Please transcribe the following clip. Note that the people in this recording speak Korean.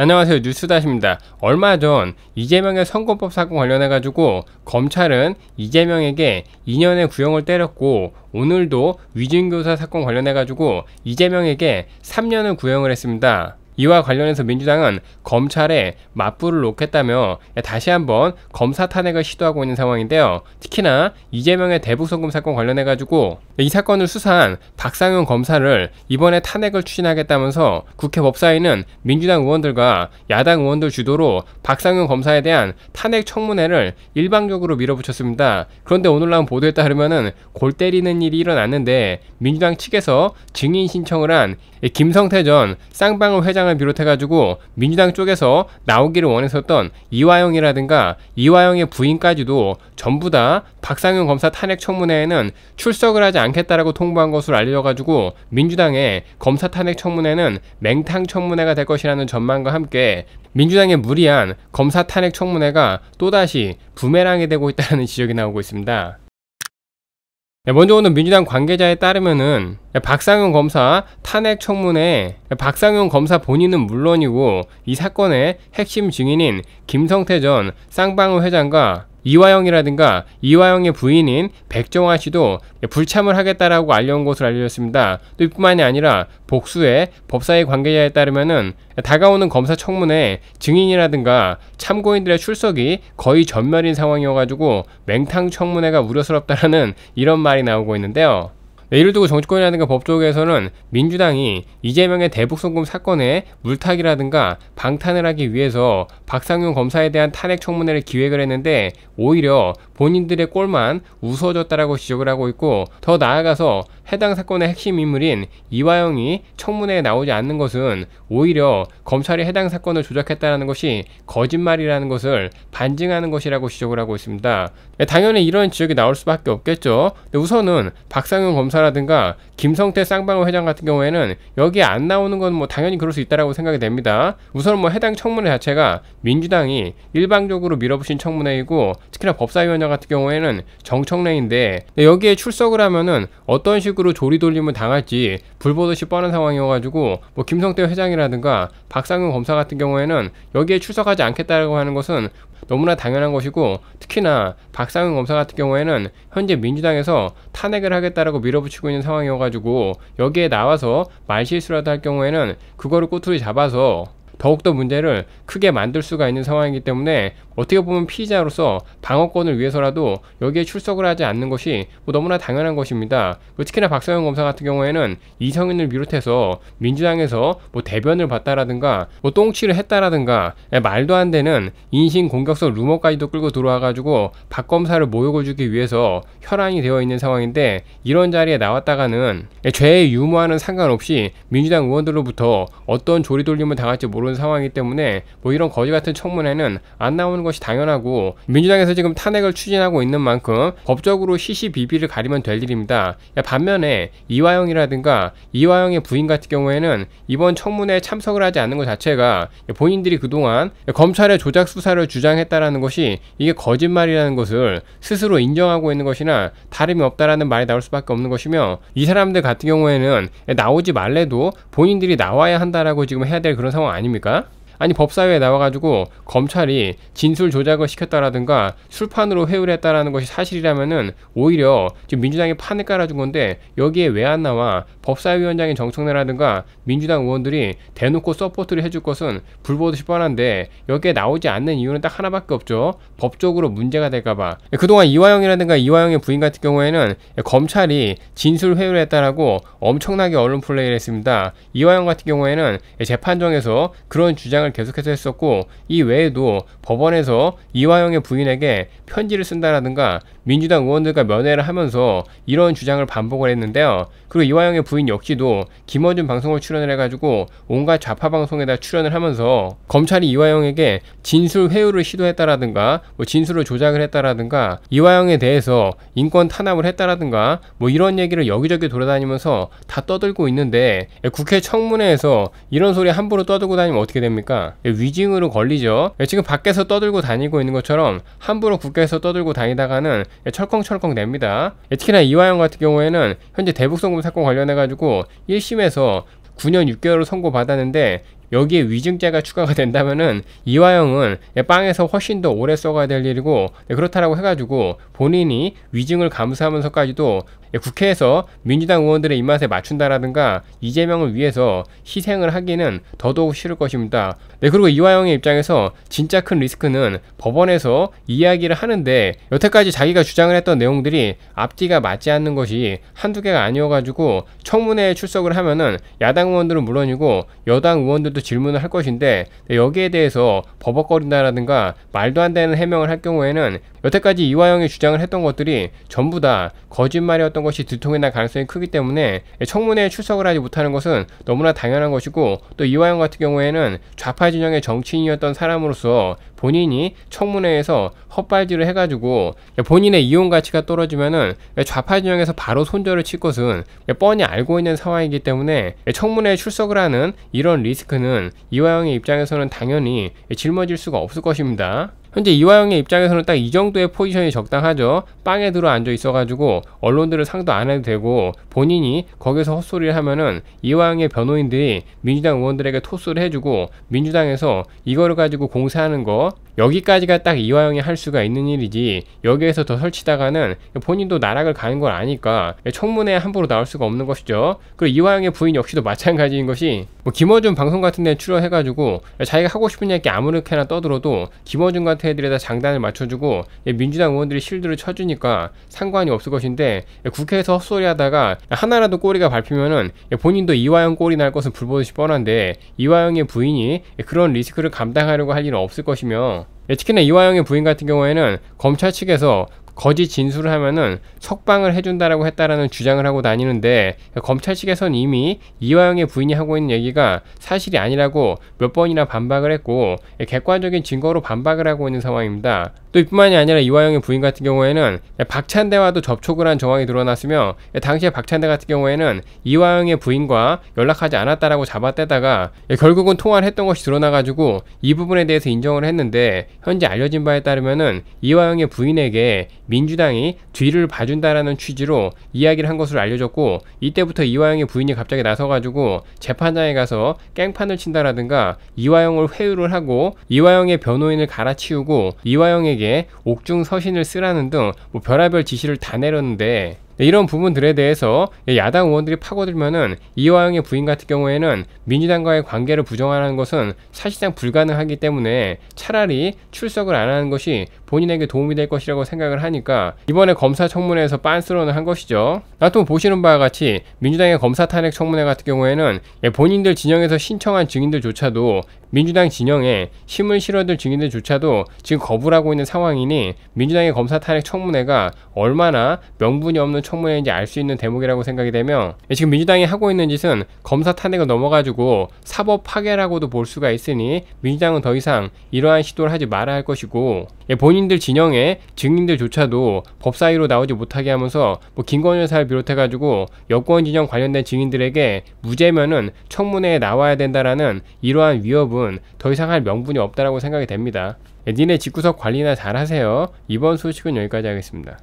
안녕하세요 뉴스다십니다. 얼마 전 이재명의 선거법 사건 관련해가지고 검찰은 이재명에게 2년의 구형을 때렸고 오늘도 위증교사 사건 관련해가지고 이재명에게 3년을 구형을 했습니다. 이와 관련해서 민주당은 검찰에 맞불을 놓겠다며 다시 한번 검사 탄핵을 시도하고 있는 상황인데요. 특히나 이재명의 대북송금 사건 관련해가지고 이 사건을 수사한 박상용 검사를 이번에 탄핵을 추진하겠다면서 국회 법사위는 민주당 의원들과 야당 의원들 주도로 박상용 검사에 대한 탄핵 청문회를 일방적으로 밀어붙였습니다. 그런데 오늘 나온 보도에 따르면골 때리는 일이 일어났는데 민주당 측에서 증인 신청을 한 김성태 전 쌍방울 회장을 사람을 비롯해가지고 민주당 쪽에서 나오기를 원했었던 이화영이라든가 이화영의 부인까지도 전부 다박상윤 검사 탄핵 청문회에는 출석을 하지 않겠다라고 통보한 것으로 알려가지고 민주당의 검사 탄핵 청문회는 맹탕 청문회가 될 것이라는 전망과 함께 민주당의 무리한 검사 탄핵 청문회가 또다시 부메랑이 되고 있다는 지적이 나오고 있습니다. 예, 먼저 오늘 민주당 관계자에 따르면은 예, 박상용 검사 탄핵 청문회 예, 박상용 검사 본인은 물론이고 이 사건의 핵심 증인인 김성태 전 쌍방울 회장과 이화영이라든가 이화영의 부인인 백정화 씨도 불참을 하겠다라고 알려온 것으로 알려졌습니다. 또 이뿐만이 아니라 복수의 법사위 관계자에 따르면은 다가오는 검사 청문회 증인이라든가 참고인들의 출석이 거의 전멸인 상황이어가지고 맹탕 청문회가 우려스럽다라는 이런 말이 나오고 있는데요. 예를들고 네, 정치권이라든가 법조계에서는 민주당이 이재명의 대북송금 사건에 물타기라든가 방탄을 하기 위해서 박상윤 검사에 대한 탄핵 청문회를 기획을 했는데 오히려 본인들의 꼴만 우스워졌다라고 지적을 하고 있고 더 나아가서 해당 사건의 핵심 인물인 이화영이 청문회에 나오지 않는 것은 오히려 검찰이 해당 사건을 조작했다는 것이 거짓말이라는 것을 반증하는 것이라고 지적을 하고 있습니다. 네, 당연히 이런 지적이 나올 수밖에 없겠죠. 우선은 박상윤 검사 변호사라든가 김성태 쌍방울 회장 같은 경우에는 여기에 안 나오는 건 뭐 당연히 그럴 수 있다라고 생각이 됩니다. 우선 뭐 해당 청문회 자체가 민주당이 일방적으로 밀어붙인 청문회이고 특히나 법사위원장 같은 경우에는 정청래인데 여기에 출석을 하면은 어떤 식으로 조리돌림을 당할지 불보듯이 뻔한 상황이어가지고 뭐 김성태 회장이라든가 박상윤 검사 같은 경우에는 여기에 출석하지 않겠다라고 하는 것은 너무나 당연한 것이고 특히나 박상윤 검사 같은 경우에는 현재 민주당에서 탄핵을 하겠다라고 밀어붙 붙이고 있는 상황이어가지고 여기에 나와서 말실수라도 할 경우에는 그거를 꼬투리 잡아서 더욱더 문제를 크게 만들 수가 있는 상황이기 때문에 어떻게 보면 피의자로서 방어권을 위해서라도 여기에 출석을 하지 않는 것이 뭐 너무나 당연한 것입니다. 뭐 특히나 박서영 검사 같은 경우에는 이성인을 비롯해서 민주당에서 뭐 대변을 봤다라든가 뭐 똥치를 했다라든가 예, 말도 안 되는 인신 공격성 루머까지도 끌고 들어와가지고 박 검사를 모욕을 주기 위해서 혈안이 되어 있는 상황인데 이런 자리에 나왔다가는 예, 죄의 유무와는 상관없이 민주당 의원들로부터 어떤 조리돌림을 당할지 모르는 상황이기 때문에 뭐 이런 거지 같은 청문회는 안 나오는 것 것이 당연하고 민주당에서 지금 탄핵을 추진하고 있는 만큼 법적으로 c c b 비를 가리면 될 일입니다. 반면에 이화영이라든가 이화영의 부인 같은 경우에는 이번 청문회에 참석을 하지 않는 것 자체가 본인들이 그동안 검찰의 조작 수사를 주장했다라는 것이 이게 거짓말이라는 것을 스스로 인정하고 있는 것이나 다름이 없다라는 말이 나올 수밖에 없는 것이며 이 사람들 같은 경우에는 나오지 말래도 본인들이 나와야 한다라고 지금 해야 될 그런 상황 아닙니까? 아니 법사위에 나와가지고 검찰이 진술 조작을 시켰다라든가 술판으로 회유를 했다라는 것이 사실이라면은 오히려 지금 민주당이 판을 깔아준 건데 여기에 왜 안 나와 법사위원장인 정청래라든가 민주당 의원들이 대놓고 서포트를 해줄 것은 불보듯이 뻔한데 여기에 나오지 않는 이유는 딱 하나밖에 없죠 법적으로 문제가 될까봐 그동안 이화영이라든가 이화영의 부인 같은 경우에는 검찰이 진술 회유를 했다라고 엄청나게 언론 플레이를 했습니다 이화영 같은 경우에는 재판정에서 그런 주장을 주장을 계속해서 했었고 이 외에도 법원에서 이화영의 부인에게 편지를 쓴다라든가 민주당 의원들과 면회를 하면서 이런 주장을 반복을 했는데요. 그리고 이화영의 부인 역시도 김어준 방송을 출연을 해가지고 온갖 좌파 방송에다 출연을 하면서 검찰이 이화영에게 진술 회유를 시도했다라든가 뭐 진술을 조작을 했다라든가 이화영에 대해서 인권 탄압을 했다라든가 뭐 이런 얘기를 여기저기 돌아다니면서 다 떠들고 있는데 국회 청문회에서 이런 소리 함부로 떠들고 다니면 어떻게 됩니까? 위증으로 걸리죠 예, 지금 밖에서 떠들고 다니고 있는 것처럼 함부로 국회에서 떠들고 다니다가는 예, 철컹철컹 냅니다 예, 특히나 이화영 같은 경우에는 현재 대북송금 사건 관련해 가지고 1심에서 9년 6개월을 선고받았는데 여기에 위증죄가 추가가 된다면은 이화영은 빵에서 훨씬 더 오래 써가야 될 일이고 네, 그렇다라고 해가지고 본인이 위증을 감수하면서까지도 예, 국회에서 민주당 의원들의 입맛에 맞춘다라든가 이재명을 위해서 희생을 하기는 더더욱 싫을 것입니다. 네, 그리고 이화영의 입장에서 진짜 큰 리스크는 법원에서 이야기를 하는데 여태까지 자기가 주장을 했던 내용들이 앞뒤가 맞지 않는 것이 한두 개가 아니어가지고 청문회에 출석을 하면은 야당 의원들은 물론이고 여당 의원들도 질문을 할 것인데 네, 여기에 대해서 버벅거린다라든가 말도 안 되는 해명을 할 경우에는 여태까지 이화영이 주장을 했던 것들이 전부 다 거짓말이었던 것이 들통이 날 가능성이 크기 때문에 청문회에 출석을 하지 못하는 것은 너무나 당연한 것이고 또 이화영 같은 경우에는 좌파 진영의 정치인이었던 사람으로서 본인이 청문회에서 헛발질을 해가지고 본인의 이용 가치가 떨어지면은 좌파 진영에서 바로 손절을 칠 것은 뻔히 알고 있는 상황이기 때문에 청문회에 출석을 하는 이런 리스크는 이화영의 입장에서는 당연히 짊어질 수가 없을 것입니다. 현재 이화영의 입장에서는 딱 이 정도의 포지션이 적당하죠. 빵에 들어 앉아 있어가지고 언론들을 상도 안 해도 되고 본인이 거기서 헛소리를 하면은 이화영의 변호인들이 민주당 의원들에게 토스를 해주고 민주당에서 이거를 가지고 공세하는 거 여기까지가 딱 이화영이 할 수가 있는 일이지 여기에서 더 설치다가는 본인도 나락을 가는 걸 아니까 청문회에 함부로 나올 수가 없는 것이죠. 그리고 이화영의 부인 역시도 마찬가지인 것이 뭐 김어준 방송 같은 데 출연해가지고 자기가 하고 싶은 얘기 아무렇게나 떠들어도 김어준 같은 애들에다 장단을 맞춰주고 민주당 의원들이 실드를 쳐주니까 상관이 없을 것인데 국회에서 헛소리 하다가 하나라도 꼬리가 밟히면은 본인도 이화영 꼬리 날 것은 불보듯이 뻔한데 이화영의 부인이 그런 리스크를 감당하려고 할 일은 없을 것이며 에티켄의 예, 이화영의 부인 같은 경우에는 검찰 측에서 거짓 진술을 하면은 석방을 해준다라고 했다라는 주장을 하고 다니는데 검찰 측에선 이미 이화영의 부인이 하고 있는 얘기가 사실이 아니라고 몇 번이나 반박을 했고 객관적인 증거로 반박을 하고 있는 상황입니다. 또 이뿐만이 아니라 이화영의 부인 같은 경우에는 박찬대와도 접촉을 한 정황이 드러났으며 당시에 박찬대 같은 경우에는 이화영의 부인과 연락하지 않았다라고 잡아떼다가 결국은 통화를 했던 것이 드러나가지고 이 부분에 대해서 인정을 했는데 현재 알려진 바에 따르면은 이화영의 부인에게 민주당이 뒤를 봐준다라는 취지로 이야기를 한 것으로 알려졌고 이때부터 이화영의 부인이 갑자기 나서가지고 재판장에 가서 깽판을 친다라든가 이화영을 회유를 하고 이화영의 변호인을 갈아치우고 이화영에게 옥중 서신을 쓰라는 등 뭐 별의별 지시를 다 내렸는데 네, 이런 부분들에 대해서 예, 야당 의원들이 파고들면은 이화영의 부인 같은 경우에는 민주당과의 관계를 부정하는 것은 사실상 불가능하기 때문에 차라리 출석을 안 하는 것이 본인에게 도움이 될 것이라고 생각을 하니까 이번에 검사 청문회에서 빤스런을 한 것이죠. 나또 보시는 바와 같이 민주당의 검사 탄핵 청문회 같은 경우에는 예, 본인들 진영에서 신청한 증인들조차도 민주당 진영에 힘을 실어들 증인들조차도 지금 거부를 하고 있는 상황이니 민주당의 검사 탄핵 청문회가 얼마나 명분이 없는 청문회 이제 알수 있는 대목이라고 생각이 되며 지금 민주당이 하고 있는 짓은 검사 탄핵을 넘어가지고 사법 파괴라고도 볼 수가 있으니 민주당은 더 이상 이러한 시도를 하지 말아야 할 것이고 예, 본인들 진영의 증인들조차도 법사위로 나오지 못하게 하면서 뭐 김건희 여사를 비롯해가지고 여권 진영 관련된 증인들에게 무죄면은 청문회에 나와야 된다라는 이러한 위협은 더 이상 할 명분이 없다라고 생각이 됩니다. 예, 니네 집구석 관리나 잘하세요. 이번 소식은 여기까지 하겠습니다.